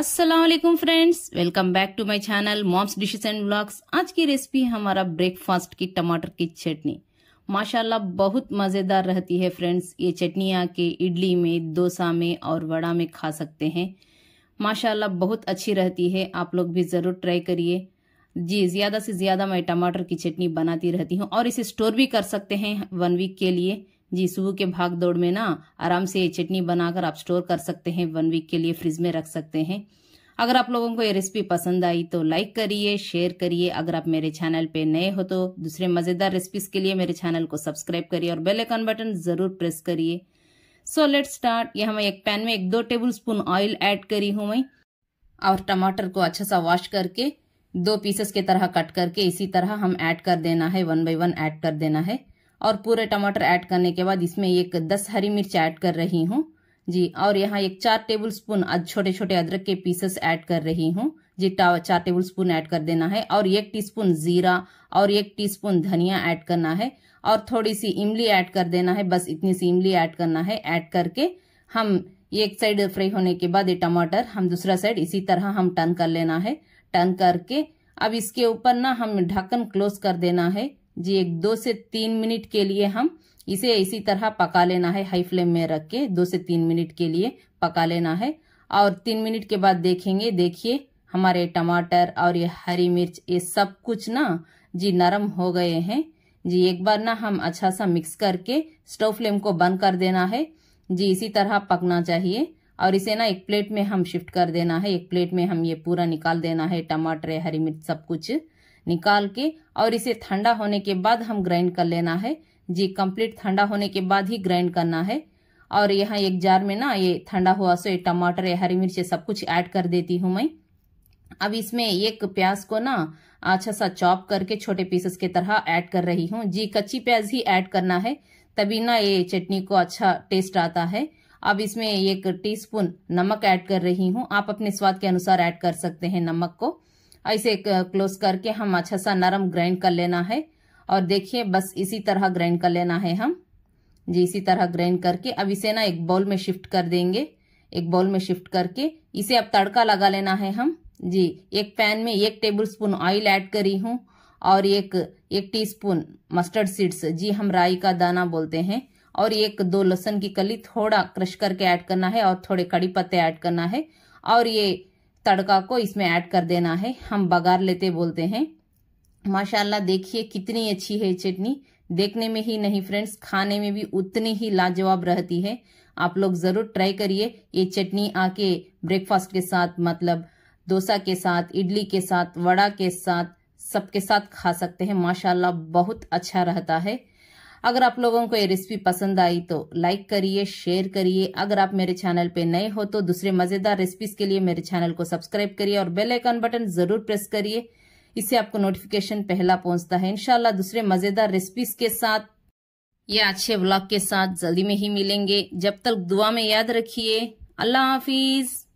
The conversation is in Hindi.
Aslam friends welcome back to my channel mom's dishes and blogs आज की रेसिपी है हमारा ब्रेकफास्ट की टमाटर की चटनी माशाल्लाह बहुत मज़ेदार रहती है फ्रेंड्स ये चटनी आके इडली में डोसा में और वड़ा में खा सकते हैं माशाल्लाह बहुत अच्छी रहती है आप लोग भी ज़रूर ट्राई करिए जी ज़्यादा से ज़्यादा मैं टमाटर की चटनी बनाती रहती हूँ और इसे स्टोर भी कर सकते हैं वन वीक के लिए जी सुबह के भाग दौड़ में ना आराम से ये चटनी बनाकर आप स्टोर कर सकते हैं वन वीक के लिए फ्रिज में रख सकते हैं अगर आप लोगों को ये रेसिपी पसंद आई तो लाइक करिए शेयर करिए अगर आप मेरे चैनल पे नए हो तो दूसरे मज़ेदार रेसिपीज के लिए मेरे चैनल को सब्सक्राइब करिए और बेल आइकन बटन ज़रूर प्रेस करिए सो लेट स्टार्ट यह मैं एक पैन में एक दो टेबल स्पून ऑयल एड करी हूँ मैं और टमाटर को अच्छा सा वॉश करके दो पीसेस के तरह कट करके इसी तरह हम ऐड कर देना है वन बाई वन ऐड कर देना है और पूरे टमाटर ऐड करने के बाद इसमें एक दस हरी मिर्च ऐड कर रही हूँ जी और यहाँ एक चार टेबल स्पून छोटे छोटे अदरक के पीसेस ऐड कर रही हूँ जी चार टेबल स्पून ऐड कर देना है और एक टीस्पून जीरा और एक टीस्पून धनिया ऐड करना है और थोड़ी सी इमली ऐड कर देना है बस इतनी सी इमली ऐड करना है ऐड करके हम एक साइड फ्राई होने के बाद ये टमाटर हम दूसरा साइड इसी तरह हम टर्न कर लेना है टर्न करके अब इसके ऊपर ना हम ढक्कन क्लोज कर देना है जी एक दो से तीन मिनट के लिए हम इसे इसी तरह पका लेना है हाई फ्लेम में रख के दो से तीन मिनट के लिए पका लेना है और तीन मिनट के बाद देखेंगे देखिए हमारे टमाटर और ये हरी मिर्च ये सब कुछ ना जी नरम हो गए हैं जी एक बार ना हम अच्छा सा मिक्स करके स्टोव फ्लेम को बंद कर देना है जी इसी तरह पकना चाहिए और इसे ना एक प्लेट में हम शिफ्ट कर देना है एक प्लेट में हम ये पूरा निकाल देना है टमाटर हरी मिर्च सब कुछ निकाल के और इसे ठंडा होने के बाद हम ग्राइंड कर लेना है जी कंप्लीट ठंडा होने के बाद ही ग्राइंड करना है और यहाँ एक जार में ना ये ठंडा हुआ सो ये टमाटर या हरी मिर्च सब कुछ ऐड कर देती हूँ मैं अब इसमें एक प्याज को ना अच्छा सा चॉप करके छोटे पीसेस के तरह ऐड कर रही हूँ जी कच्ची प्याज ही ऐड करना है तभी ना ये चटनी को अच्छा टेस्ट आता है अब इसमें एक टीस्पून नमक ऐड कर रही हूँ आप अपने स्वाद के अनुसार ऐड कर सकते हैं नमक को ऐसे इसे क्लोज करके हम अच्छा सा नरम ग्राइंड कर लेना है और देखिए बस इसी तरह ग्राइंड कर लेना है हम जी इसी तरह ग्राइंड करके अब इसे ना एक बाउल में शिफ्ट कर देंगे एक बाउल में शिफ्ट करके इसे अब तड़का लगा लेना है हम जी एक पैन में एक टेबल स्पून ऑयल ऐड करी हूँ और एक एक टीस्पून मस्टर्ड सीड्स जी हम राई का दाना बोलते हैं और एक दो लहसुन की कली थोड़ा क्रश करके ऐड करना है और थोड़े कड़ी पत्ते ऐड करना है और ये तड़का को इसमें ऐड कर देना है हम बगार लेते बोलते हैं माशाल्लाह देखिए कितनी अच्छी है चटनी देखने में ही नहीं फ्रेंड्स खाने में भी उतनी ही लाजवाब रहती है आप लोग जरूर ट्राई करिए ये चटनी आके ब्रेकफास्ट के साथ मतलब डोसा के साथ इडली के साथ वड़ा के साथ सबके साथ खा सकते हैं माशाल्लाह बहुत अच्छा रहता है अगर आप लोगों को ये रेसिपी पसंद आई तो लाइक करिए शेयर करिए अगर आप मेरे चैनल पे नए हो तो दूसरे मजेदार रेसिपीज के लिए मेरे चैनल को सब्सक्राइब करिए और बेल आइकन बटन जरूर प्रेस करिए इससे आपको नोटिफिकेशन पहला पहुंचता है इनशाला दूसरे मजेदार रेसिपीज के साथ या अच्छे ब्लॉग के साथ जल्दी में ही मिलेंगे जब तक दुआ में याद रखिये अल्लाह हाफिज़